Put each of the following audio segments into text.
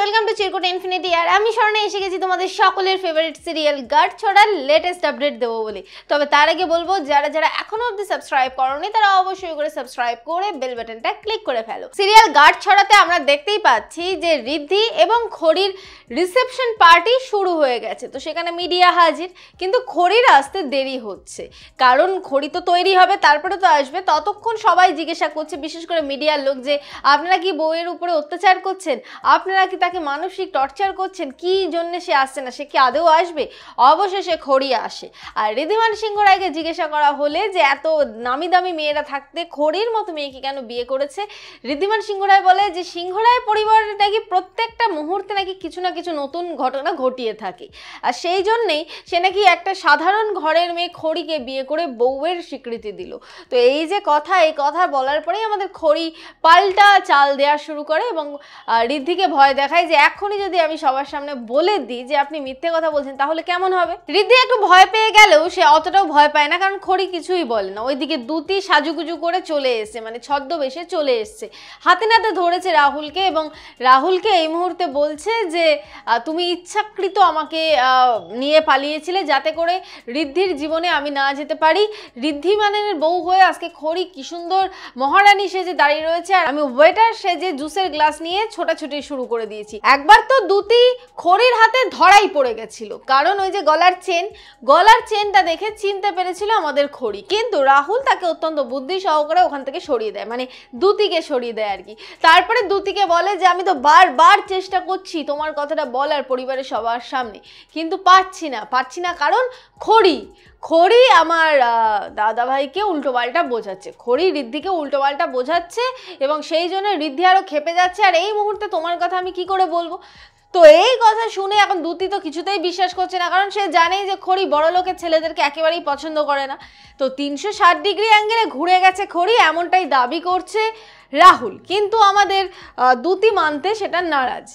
welcome to Chirkut infinity আর আমি স্বর্ণে এসে গেছি তোমাদের সকলের ফেভারিট সিরিয়াল গার্ড ছড়ার লেটেস্ট আপডেট দেবো বলে তবে তার আগে বলবো যারা যারা এখনো অবধি সাবস্ক্রাইব করনি তারা অবশ্যই করে সাবস্ক্রাইব করে বেল বাটনটা ক্লিক করে ফেলো সিরিয়াল গার্ড ছড়াতে আমরা দেখতেই পাচ্ছি যে ঋদ্ধি এবং খড়ির রিসেপশন পার্টি শুরু হয়ে গেছে তো সেখানে মিডিয়া হাজির কিন্তু খড়ির আসতে দেরি হচ্ছে কারণ খড়ি তো তৈরি হবে তারপরে তো আসবে ততক্ষণ সবাই জিজ্ঞাসা করছে বিশেষ করে মিডিয়ার লোক যে আপনারা কি বইয়ের উপরে অত্যাচার করছেন আপনারা কি তাকে মানসিক টর্চার করছেন কি জন্য সে আসছে না সে কি আদৌ আসবে অবশেষে খড়ি আসে আর রিধিমান সিংহ রায়কে জিজ্ঞাসা করা হলে যে এত নামি দামি মেয়েরা থাকতে খড়ির মতো মেয়েকে কেন বিয়ে করেছে রিধিমান সিংহ রায় বলে যে সিংহ রায় পরিবারটা কি প্রত্যেক মুহূর্তে নাকি কিছু না কিছু নতুন ঘটনা ঘটিয়ে থাকে আর সেই জন্যেই সে নাকি একটা সাধারণ ঘরের মেয়ে খড়িকে বিয়ে করে বউয়ের স্বীকৃতি দিল তো এই যে কথা এই কথা বলার পরেই আমাদের খড়ি পাল্টা চাল দেওয়া শুরু করে এবং ঋদ্ধিকে ভয় দেখায় যে এখনই যদি আমি সবার সামনে বলে দিই যে আপনি মিথ্যে কথা বলছেন তাহলে কেমন হবে ঋদ্ধি একটু ভয় পেয়ে গেলেও সে অতটাও ভয় পায় না কারণ খড়ি কিছুই বলে না ওইদিকে দুতি সাজুগুজু করে চলে এসছে মানে ছদ্মবেশে চলে এসছে হাতে নাতে ধরেছে রাহুলকে এবং রাহুলকে এই মুহূর্তে মুহূর্তে বলছে যে তুমি ইচ্ছাকৃত আমাকে নিয়ে পালিয়েছিলে যাতে করে ঋদ্ধির জীবনে আমি না যেতে পারি ঋদ্ধি মানের বউ হয়ে আজকে খড়ি কি সুন্দর মহারানী সে যে দাঁড়িয়ে রয়েছে আর আমি ওয়েটার সে যে জুসের গ্লাস নিয়ে ছোটাছুটি শুরু করে দিয়েছি একবার তো দুটি খড়ির হাতে ধরাই পড়ে গেছিল কারণ ওই যে গলার চেন গলার চেনটা দেখে চিনতে পেরেছিল আমাদের খড়ি কিন্তু রাহুল তাকে অত্যন্ত বুদ্ধি সহকারে ওখান থেকে সরিয়ে দেয় মানে দুতিকে সরিয়ে দেয় আর কি তারপরে দুতিকে বলে যে আমি তো বারবার চেষ্টা চেষ্টা করছি তোমার কথাটা বলার পরিবারের সবার সামনে কিন্তু পাচ্ছি না পাচ্ছি না কারণ খড়ি খড়ি আমার দাদাভাইকে উল্টোপাল্টা বোঝাচ্ছে খড়ি ঋদ্ধিকে উল্টোপাল্টা বোঝাচ্ছে এবং সেই জন্য ঋদ্ধি আরও খেপে যাচ্ছে আর এই মুহূর্তে তোমার কথা আমি কি করে বলবো তো এই কথা শুনে এখন দুতি তো কিছুতেই বিশ্বাস করছে না কারণ সে জানেই যে খড়ি বড় লোকের ছেলেদেরকে একেবারেই পছন্দ করে না তো তিনশো ষাট ডিগ্রি অ্যাঙ্গেলে ঘুরে গেছে খড়ি এমনটাই দাবি করছে রাহুল কিন্তু আমাদের দুতি মানতে সেটা নারাজ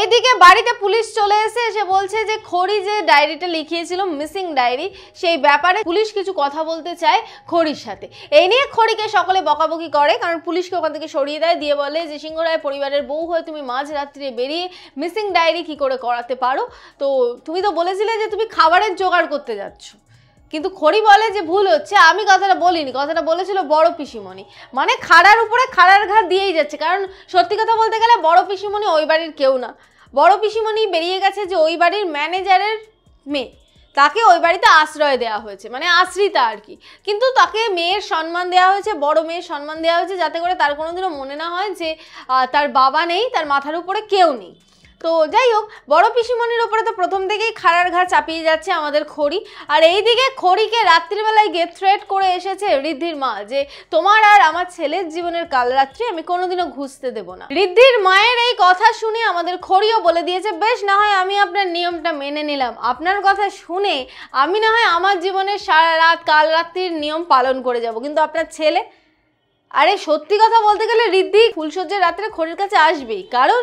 এইদিকে বাড়িতে পুলিশ চলে এসে এসে বলছে যে খড়ি যে ডায়েরিটা লিখিয়েছিল মিসিং ডায়েরি সেই ব্যাপারে পুলিশ কিছু কথা বলতে চায় খড়ির সাথে এই নিয়ে খড়িকে সকলে বকাবকি করে কারণ পুলিশকে ওখান থেকে সরিয়ে দেয় দিয়ে বলে যে সিংহরায় পরিবারের বউ হয়ে তুমি মাঝ রাত্রে বেরিয়ে মিসিং ডায়েরি কি করে করাতে পারো তো তুমি তো বলেছিলে যে তুমি খাবারের জোগাড় করতে যাচ্ছ কিন্তু খড়ি বলে যে ভুল হচ্ছে আমি কথাটা বলিনি কথাটা বলেছিল বড় পিসিমণি মানে খাড়ার উপরে খাড়ার ঘাট দিয়েই যাচ্ছে কারণ সত্যি কথা বলতে গেলে বড় পিসিমণি ওই বাড়ির কেউ না বড় পিসিমণি বেরিয়ে গেছে যে ওই বাড়ির ম্যানেজারের মেয়ে তাকে ওই বাড়িতে আশ্রয় দেওয়া হয়েছে মানে আশ্রিতা আর কি কিন্তু তাকে মেয়ের সম্মান দেওয়া হয়েছে বড় মেয়ের সম্মান দেওয়া হয়েছে যাতে করে তার কোনোদিনও মনে না হয় যে তার বাবা নেই তার মাথার উপরে কেউ নেই তো যাই হোক বড় পিসিমণির ওপরে তো প্রথম থেকেই খাড়ার ঘা চাপিয়ে যাচ্ছে আমাদের খড়ি আর এই দিকে খড়িকে রাত্রিবেলায় গিয়ে থ্রেট করে এসেছে ঋদ্ধির মা যে তোমার আর আমার ছেলের জীবনের কাল রাত্রি আমি কোনোদিনও ঘুষতে দেব না ঋদ্ধির মায়ের এই কথা শুনে আমাদের খড়িও বলে দিয়েছে বেশ না হয় আমি আপনার নিয়মটা মেনে নিলাম আপনার কথা শুনে আমি না হয় আমার জীবনের সারা রাত কাল রাত্রির নিয়ম পালন করে যাব কিন্তু আপনার ছেলে আরে সত্যি কথা বলতে গেলে ঋদ্ধি ফুলসজ্জের রাত্রে খড়ির কাছে আসবেই কারণ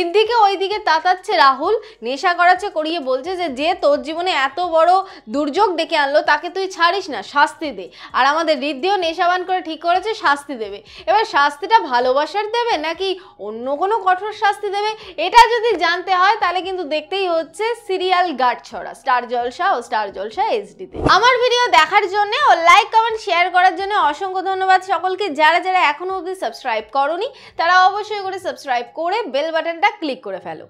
ঋদ্ধিকে ওইদিকে তাতাচ্ছে রাহুল নেশা করাচ্ছে করিয়ে বলছে যে যে তোর জীবনে এত বড় দুর্যোগ ডেকে আনলো তাকে তুই ছাড়িস না শাস্তি দে আর আমাদের ঋদ্ধিও নেশাবান করে ঠিক করেছে শাস্তি দেবে এবার শাস্তিটা ভালোবাসার দেবে নাকি অন্য কোনো কঠোর শাস্তি দেবে এটা যদি জানতে হয় তাহলে কিন্তু দেখতেই হচ্ছে সিরিয়াল গার্ড ছড়া স্টার জলসা ও স্টার জলসা এইচডিতে আমার ভিডিও দেখার জন্য ও লাইক কমেন্ট শেয়ার করার অসংখ্য ধন্যবাদ সকলকে যারা যারা এখনও অবধি সাবস্ক্রাইব করনি তারা অবশ্যই করে সাবস্ক্রাইব করে বেল বাটনটা ক্লিক করে ফেলো